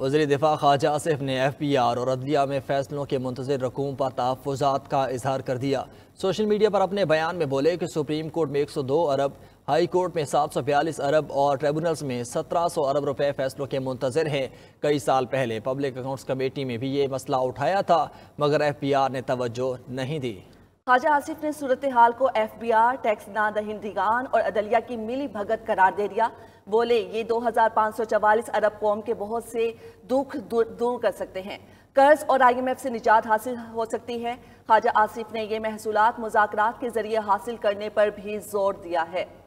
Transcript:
वजी दिफा ख्वाजा आसिफ ने एफ पी आर और अदलिया में फैसलों के मुंतजर रकूम पर तहफ़ात का इजहार कर दिया सोशल मीडिया पर अपने बयान में बोले कि सुप्रीम कोर्ट में एक सौ दो अरब हाई कोर्ट में सात सौ बयालीस अरब और ट्रिब्यूनल्स में सत्रह सौ अरब रुपए फैसलों के मुंतजर हैं कई साल पहले पब्लिक अकाउंट्स कमेटी में भी ये मसला उठाया था मगर एफ पी आर ने तोज्जो नहीं दी ख्वाजा आसिफ ने सूरत हाल को एफ बी आर टैक्स ना दहिंदगान और अदलिया की मिली भगत करार दे दिया बोले ये दो हज़ार पाँच सौ चवालीस अरब कौम के बहुत से दुख दूर, दूर कर सकते हैं कर्ज और आई एम एफ से निजात हासिल हो सकती है ख्वाजा आसिफ ने ये महसूलत मुजाकर के जरिए हासिल करने पर भी जोर दिया है